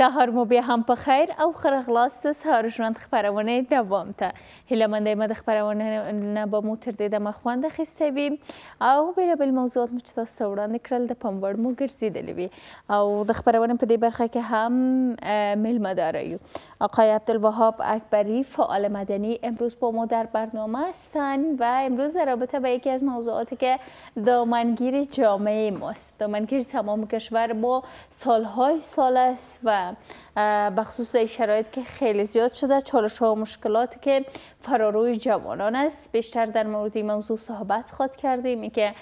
سهار مو بیا هم په خیر او ښه راغلاست د سهار ژوند خپرونې دوام ته هیله منده یم د خپرونې نه به مو تر دې دمه خوند اخیستی وي او بېلابېل موضوعات مو چې تاسو ته وړاندې کړل د پام وړ مو ګرځېدلې وي او د خپرونې په دې برخه کې هم میلمه داره یو آقای عبدالوهاب اکبری فعال مدنی امروز با ما در برنامه هستند و امروز در رابطه با یکی از موضوعاتی که دامنگیر جامعه ماست دامنگیر تمام کشور با سالهای سال است و بخصوص شرایط که خیلی زیاد شده چالش ها و مشکلات که فراروی جوانان است بیشتر در مورد این موضوع صحبت خواد کردیم که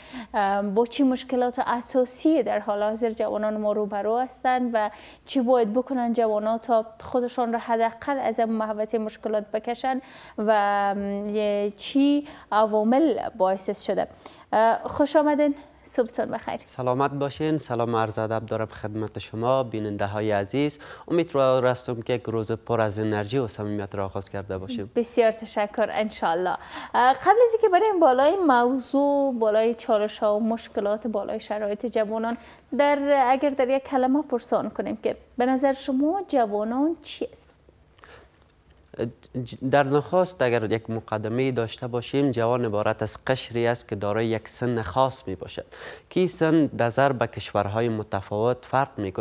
با چی مشکلات اساسی در حال حاضر جوانان ما روبرو هستند و چی باید بکنن جوانان تا خودشان را حداقل از محوطه مشکلات بکشن و چی عوامل باعث شده خوش آمدین صبحتون بخیر سلامت باشین سلام عرض ادب دارم خدمت شما بیننده های عزیز امید امیدوار راستم که یک روز پر از انرژی و صمیمیت را آغاز کرده باشیم بسیار تشکر انشالله قبل از اینکه بریم بالای موضوع بالای چالش ها و مشکلات بالای شرایط جوانان در اگر در یک کلمه پرسان کنیم که به نظر شما جوانان چی است در نخواست اگر یک مقدمه داشته باشیم جوان عبارت از قشری است که دارای یک سن خاص می باشد که سن نظر به کشورهای متفاوت فرق می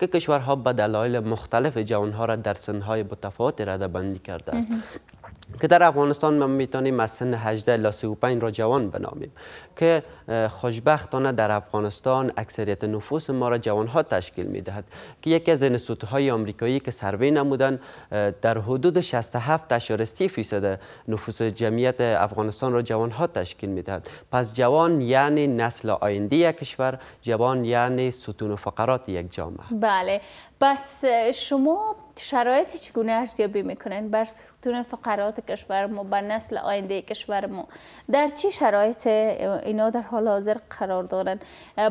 که کشورها به دلایل مختلف جوانها را در سنهای متفاوت رده بندی کرده است که در افغانستان ما میتونیم از سن 18 الی 35 را جوان بنامیم که خوشبختانه در افغانستان اکثریت نفوس ما را جوان ها تشکیل میدهد که یکی از انستیتوت های آمریکایی که سروی نمودن در حدود 67 تشارستی فیصد نفوس جمعیت افغانستان را جوان ها تشکیل میدهد پس جوان یعنی نسل آینده یک کشور جوان یعنی ستون و فقرات یک جامعه بله بس شما شرایط چگونه ارزیابی میکنین بر ستون فقرات کشور ما بر نسل آینده کشور ما در چه شرایط اینا در حال حاضر قرار دارن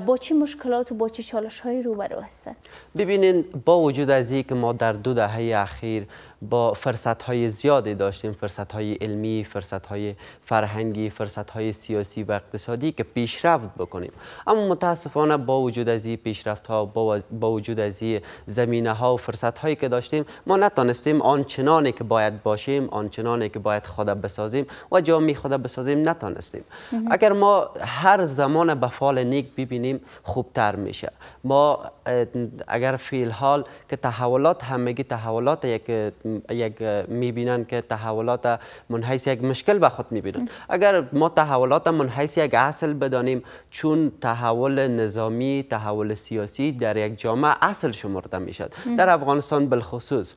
با چه مشکلات و با چه چالش های روبرو هستن ببینین با وجود از اینکه ما در دو دهه اخیر با فرصت های زیادی داشتیم فرصت های علمی فرصت های فرهنگی فرصت های سیاسی و اقتصادی که پیشرفت بکنیم اما متاسفانه با وجود از این پیشرفت ها با وجود از این زمینه ها و فرصت هایی که داشتیم ما نتونستیم آنچنانی که باید باشیم آنچنانی که باید خود بسازیم و جامعه خود بسازیم نتونستیم اگر ما هر زمان به فال نیک ببینیم خوبتر میشه ما اگر فیل حال که تحولات همگی تحولات یک یک میبینن که تحولات منحیث یک مشکل به خود میبینن اگر ما تحولات منحیث یک اصل بدانیم چون تحول نظامی تحول سیاسی در یک جامعه اصل شمرده میشد در افغانستان بالخصوص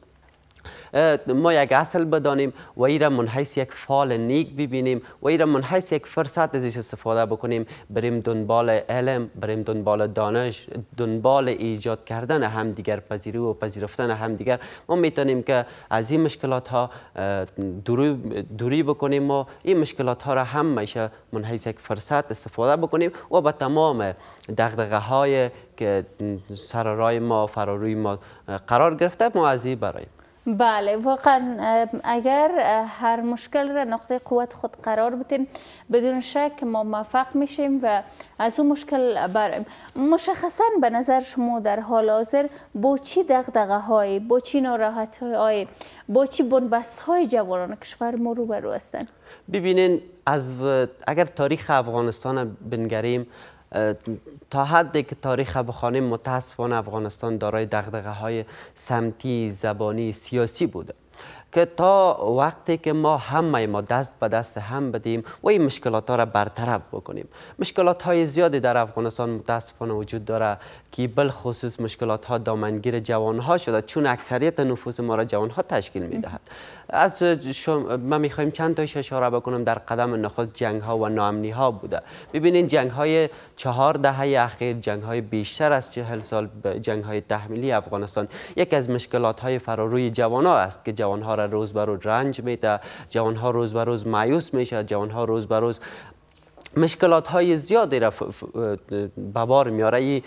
ما یک اصل بدانیم و ای را منحیث یک فال نیک ببینیم و ای را منحیث یک فرصت ازش استفاده بکنیم بریم دنبال علم بریم دنبال دانش دنبال ایجاد کردن همدیگر پذیری و پذیرفتن همدیگر ما میتونیم که از این مشکلات ها دوری, دوری بکنیم و این مشکلات ها را میشه منحیث یک فرصت استفاده بکنیم و به تمام دغدغه های که سر رای ما فراروی ما قرار گرفته ما از این بله واقعا اگر هر مشکل را نقطه قوت خود قرار بتیم بدون شک ما موفق میشیم و از اون مشکل بریم مشخصا به نظر شما در حال حاضر با چی دغدغه های با چی ناراحت های با چی بنبست های جوانان کشور ما روبرو هستند ببینین از اگر تاریخ افغانستان بنگریم تا حدی که تاریخ بخوانیم متاسفانه افغانستان دارای دغدغه های سمتی زبانی سیاسی بوده که تا وقتی که ما همه ما دست به دست هم بدیم و این مشکلات ها را برطرف بکنیم مشکلات های زیادی در افغانستان متاسفانه وجود داره که خصوص مشکلات ها دامنگیر جوان ها شده چون اکثریت نفوس ما را جوان ها تشکیل می از شما می میخوایم چند تا اشاره بکنم در قدم نخست جنگ ها و ناامنی ها بوده ببینین جنگ های چهار دهه اخیر جنگ های بیشتر از چهل سال جنگ های تحمیلی افغانستان یک از مشکلات های فراروی جوان ها است که جوان ها را روز بر روز رنج میده جوان ها روز بر روز مایوس میشه جوان ها روز بر روز مشکلات های زیادی را به بار میاره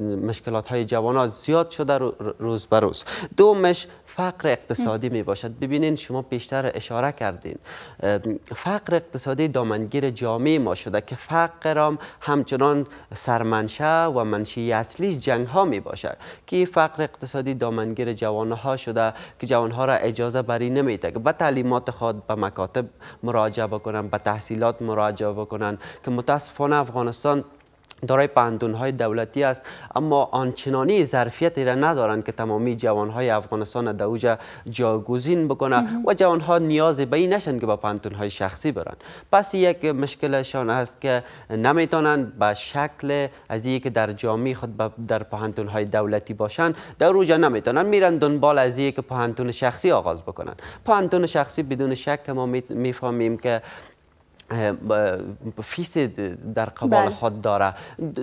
مشکلات های جوانان زیاد شده روز به روز دومش فقر اقتصادی می باشد ببینین شما بیشتر اشاره کردین فقر اقتصادی دامنگیر جامعه ما شده که فقر هم همچنان سرمنشه و منشی اصلی جنگ ها می باشد که فقر اقتصادی دامنگیر جوان ها شده که جوان ها را اجازه بری نمی که به تعلیمات خود به مکاتب مراجعه بکنن به تحصیلات مراجعه بکنن که متاسفانه افغانستان دارای پندون های دولتی است اما آنچنانی ظرفیتی را ندارند که تمامی جوان های افغانستان در اوجه جاگزین بکنه و جوان ها نیاز به این نشند که با پندون های شخصی برند پس یک مشکلشان است که نمیتونند به شکل از که در جامعه خود در پهنتون های دولتی باشند در اوجه نمیتونند میرن دنبال از که پهنتون شخصی آغاز بکنند پهنتون شخصی بدون شک ما میفهمیم که فیس در قبال بله. خود داره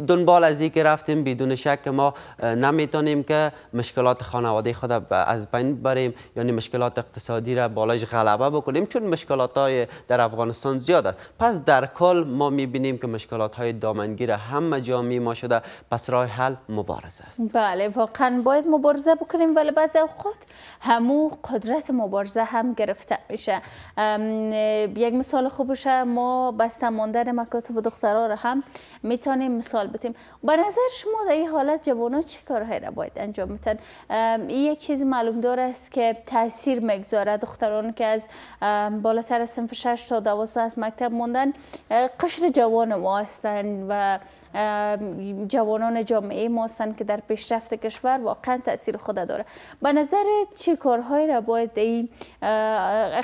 دنبال از که رفتیم بدون شک ما نمیتونیم که مشکلات خانواده خود از بین بریم یعنی مشکلات اقتصادی را بالایش غلبه بکنیم چون مشکلات های در افغانستان زیاد است پس در کل ما میبینیم که مشکلات های دامنگیر همه جامعه ما شده پس راه حل مبارزه است بله واقعا باید مبارزه بکنیم ولی بعضی خود همو قدرت مبارزه هم گرفته میشه یک مثال خوبشه ما بسته ماندن مکاتب دخترها را هم میتونیم مثال بتیم به نظر شما در این حالت جوان ها چه کارهایی را باید انجام میتن این یک چیز معلوم دار است که تاثیر میگذاره دختران که از بالاتر سنف 6 تا 12 از مکتب موندن قشر جوان ما هستن و جوانان جامعه ما که در پیشرفت کشور واقعا تاثیر خود داره به نظر چه کارهایی را باید این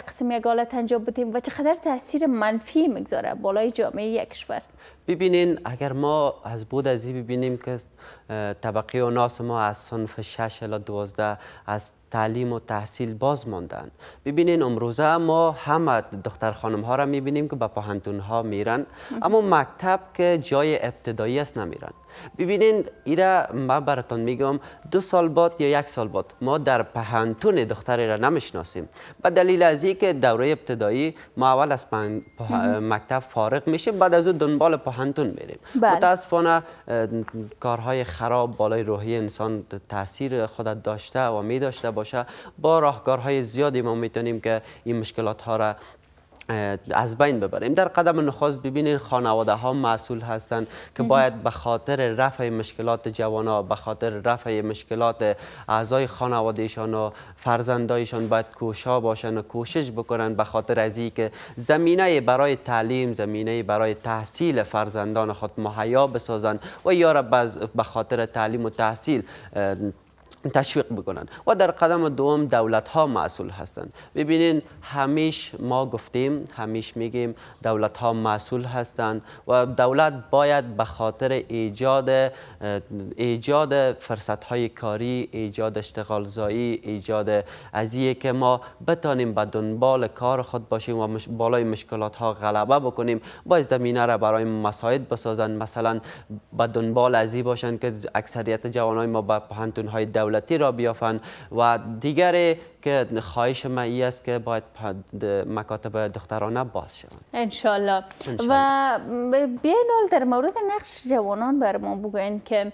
قسم یک حالت انجام بدیم و چقدر تاثیر منفی کی بالای جامعه یک کشور ببینین اگر ما از بود از ببینیم که طبقه و ناس ما از صنف 6 الی 12 از تعلیم و تحصیل باز ماندن ببینین امروزه ما همه دختر خانم ها را میبینیم که به پاهنتون ها میرن اما مکتب که جای ابتدایی است نمیرن ببینین ایره من براتون میگم دو سال بعد یا یک سال بعد ما در پهنتون دختری را نمیشناسیم به دلیل از که دوره ابتدایی ما اول از مکتب فارغ میشیم بعد از او دنبال پهنتون میریم بله. متاسفانه کارهای خراب بالای روحی انسان تاثیر خود داشته و می داشته باشه با راهکارهای زیادی ما میتونیم که این مشکلات ها را از بین ببریم در قدم نخواست ببینید خانواده ها مسئول هستند که باید به خاطر رفع مشکلات جوان ها به خاطر رفع مشکلات اعضای خانوادهشان و فرزندایشان باید کوشا باشن و کوشش بکنن به خاطر از که زمینه برای تعلیم زمینه برای تحصیل فرزندان خود مهیا بسازند و یا به خاطر تعلیم و تحصیل تشویق بکنن و در قدم دوم دولت ها مسئول هستند ببینین همیش ما گفتیم همیش میگیم دولت ها مسئول هستند و دولت باید به خاطر ایجاد ایجاد فرصت های کاری ایجاد اشتغال زایی ایجاد از که ما بتانیم به دنبال کار خود باشیم و بالای مشکلات ها غلبه بکنیم باید زمینه را برای مساعد بسازند مثلا به دنبال ازی باشند که اکثریت جوانای ما به پهنتون های دولت دولتی را بیافند و دیگر که خواهش ما ای است که باید مکاتب دخترانه باز شوند انشالله. و بینال در مورد نقش جوانان بر ما بگوین که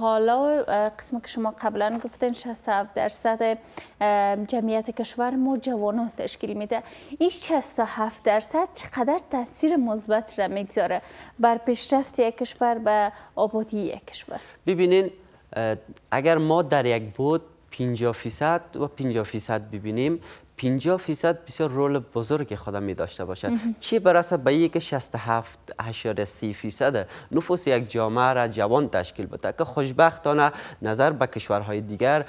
حالا قسم که شما قبلا گفتین 67 درصد جمعیت کشور ما جوانان تشکیل میده این 67 درصد چقدر تاثیر مثبت را میگذاره بر پیشرفت یک کشور و آبادی یک کشور ببینین اگر ما در یک بود 50 فیصد و 50 فیصد ببینیم 50 فیصد بسیار رول بزرگی خودم می داشته باشد چی برسه به یک 67 فیصد نفوس یک جامعه را جوان تشکیل بده که خوشبختانه نظر به کشورهای دیگر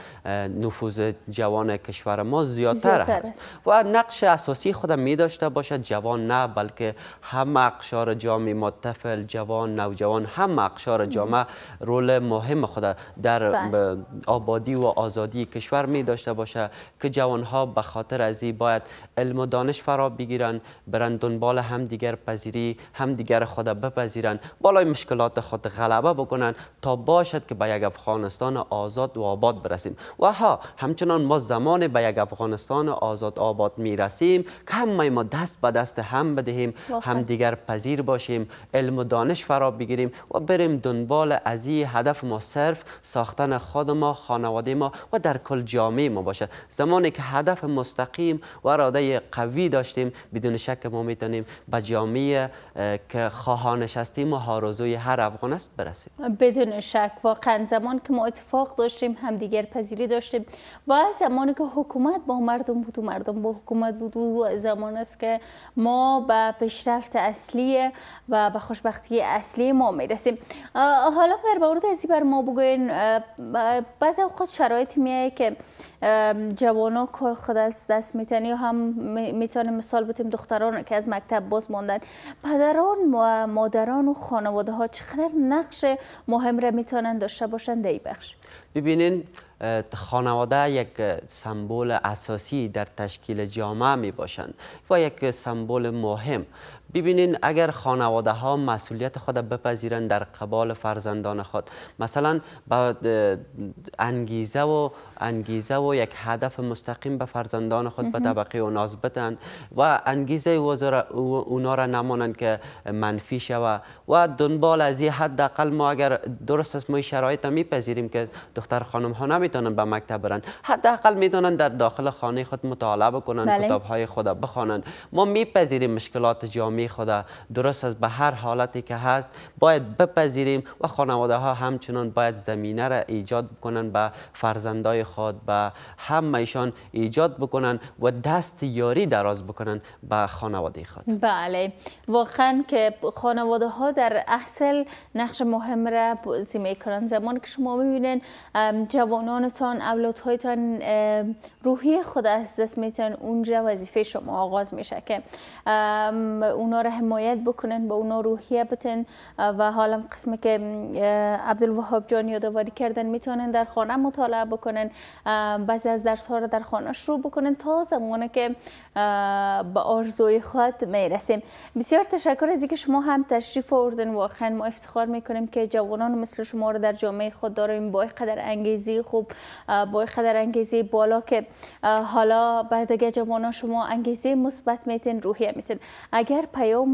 نفوذ جوان کشور ما زیادتر, است و نقش اساسی خودم می داشته باشد جوان نه بلکه همه اقشار جامعه متفل جوان نوجوان همه اقشار جامعه رول مهم خود در بله. آبادی و آزادی کشور می داشته باشه که ها به خاطر باید علم و دانش فرا بگیرن برن دنبال هم دیگر پذیری هم دیگر خود بپذیرن بالای مشکلات خود غلبه بکنن تا باشد که به یک افغانستان آزاد و آباد برسیم و ها همچنان ما زمان به یک افغانستان آزاد آباد میرسیم که همه ما دست به دست هم بدهیم هم دیگر پذیر باشیم علم و دانش فرا بگیریم و بریم دنبال از هدف ما صرف ساختن خود ما خانواده ما و در کل جامعه ما باشد زمانی که هدف مست مستقیم و اراده قوی داشتیم بدون شک ما میتونیم به جامعه که خواهانش هستیم و هاروزوی هر افغان است برسیم بدون شک واقعا زمان که ما اتفاق داشتیم همدیگر پذیری داشتیم و زمانی که حکومت با مردم بود و مردم با حکومت بود و زمان است که ما به پیشرفت اصلی و به خوشبختی اصلی ما میرسیم حالا در مورد ازی بر ما بگوین بعض اوقات شرایط میه که جوانو کار خود از دست میتن یا هم میتونیم مثال بتیم دختران که از مکتب باز ماندن پدران و مادران و خانواده ها چقدر نقش مهم را میتونن داشته باشند؟ در بخش ببینین خانواده یک سمبول اساسی در تشکیل جامعه می باشند و یک سمبول مهم ببینین اگر خانواده ها مسئولیت خود بپذیرن در قبال فرزندان خود مثلا با انگیزه و انگیزه و یک هدف مستقیم به فرزندان خود به طبقه ناز بدن و انگیزه اونا را نمانند که منفی شوه و دنبال از این حداقل ما اگر درست از ما شرایط میپذیریم که دختر خانم ها نمیتونن به مکتب برن حداقل میدونن در داخل خانه خود مطالعه کنن بله. کتاب های خود بخوانند ما میپذیریم مشکلات جامعه خدا درست است به هر حالتی که هست باید بپذیریم و خانواده ها همچنان باید زمینه را ایجاد بکنن به فرزندای خود به همه ایشان ایجاد بکنن و دست یاری دراز بکنن به خانواده خود بله واقعا که خانواده ها در اصل نقش مهم را بازی میکنن زمان که شما میبینین جوانانتان اولادهایتان روحی خود از دست میتن اونجا وظیفه شما آغاز میشه که اونا را حمایت بکنن با اونا روحیه بتن و حالا قسم که عبدالوهاب جان یادواری کردن میتونن در خانه مطالعه بکنن بعضی از درس ها را در خانه شروع بکنن تا زمانه که به آرزوی خود میرسیم بسیار تشکر از اینکه شما هم تشریف آوردن واقعا ما افتخار میکنیم که جوانان مثل شما را در جامعه خود داریم با قدر انگیزی خوب با قدر انگیزی بالا که حالا بعد دیگه جوانان شما انگیزه مثبت میتین روحیه میتین اگر پیام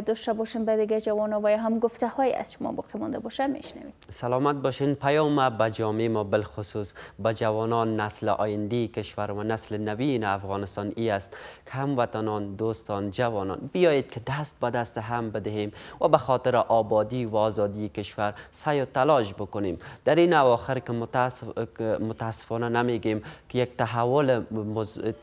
داشته باشیم به دیگه جوان و هم گفته های از شما باقی مانده باشه میشنویم سلامت باشین پیام به جامعه ما بالخصوص به جوانان نسل آینده کشور و نسل نوین افغانستان ای است که هموطنان دوستان جوانان بیایید که دست به دست هم بدهیم و به خاطر آبادی و آزادی کشور سعی و تلاش بکنیم در این اواخر که متاسف... متاسفانه نمیگیم که یک تحول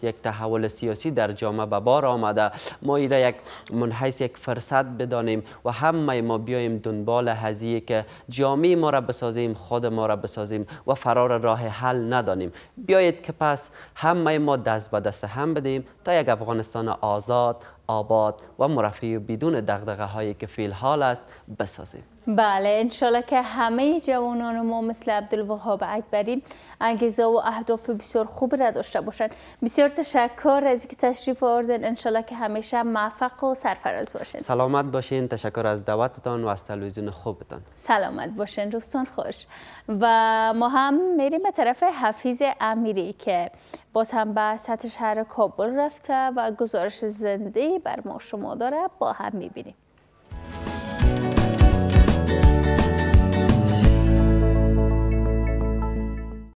یک تحول سیاسی در جامعه به بار آمده ما ایره یک من یک فرصت بدانیم و همه ما بیایم دنبال هزیه که جامعه ما را بسازیم خود ما را بسازیم و فرار راه حل ندانیم بیایید که پس همه ما دست به دست هم بدیم تا یک افغانستان آزاد آباد و مرفه و بدون دغدغه هایی که فیل حال است بسازیم بله انشالله که همه جوانان ما مثل عبدالوهاب اکبری انگیزه و اهداف بسیار خوب را داشته باشند بسیار تشکر از اینکه تشریف آوردن انشالله که همیشه موفق و سرفراز باشین سلامت باشین تشکر از دعوتتان و از تلویزیون خوبتان سلامت باشین روستان خوش و ما هم میریم به طرف حفیظ امیری که باز هم به سطح شهر کابل رفته و گزارش زنده بر ما شما داره با هم میبینیم